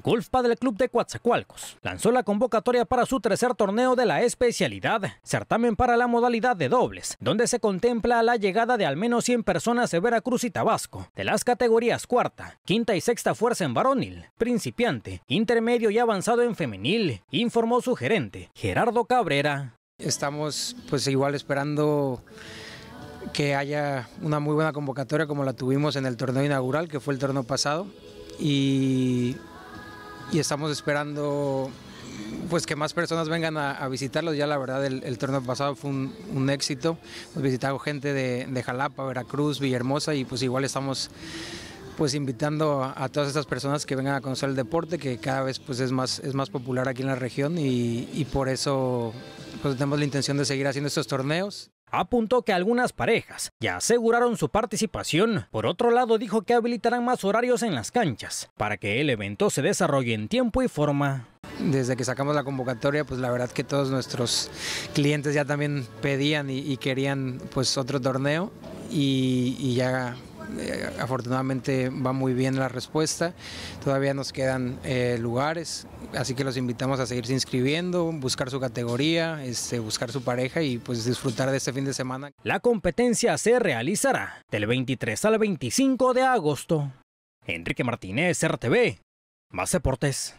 Golf del Club de Coatzacoalcos lanzó la convocatoria para su tercer torneo de la especialidad, certamen para la modalidad de dobles, donde se contempla la llegada de al menos 100 personas de Veracruz y Tabasco, de las categorías cuarta, quinta y sexta fuerza en varonil, principiante, intermedio y avanzado en femenil, informó su gerente, Gerardo Cabrera. Estamos pues igual esperando que haya una muy buena convocatoria como la tuvimos en el torneo inaugural, que fue el torneo pasado, y y estamos esperando pues que más personas vengan a, visitarlos. Ya la verdad el, torneo pasado fue un, éxito. hemos visitado gente de, Jalapa, Veracruz, Villahermosa y pues igual estamos pues invitando a, todas esas personas que vengan a conocer el deporte que cada vez pues es más, es más popular aquí en la región y, por eso pues tenemos la intención de seguir haciendo estos torneos apuntó que algunas parejas ya aseguraron su participación. Por otro lado, dijo que habilitarán más horarios en las canchas para que el evento se desarrolle en tiempo y forma. Desde que sacamos la convocatoria, pues la verdad que todos nuestros clientes ya también pedían y, querían pues otro torneo y ya eh, afortunadamente va muy bien la respuesta. Todavía nos quedan eh, lugares, así que los invitamos a seguirse inscribiendo, buscar su categoría, este, buscar su pareja y pues disfrutar de este fin de semana. La competencia se realizará del 23 al 25 de agosto. Enrique Martínez, RTV, más deportes.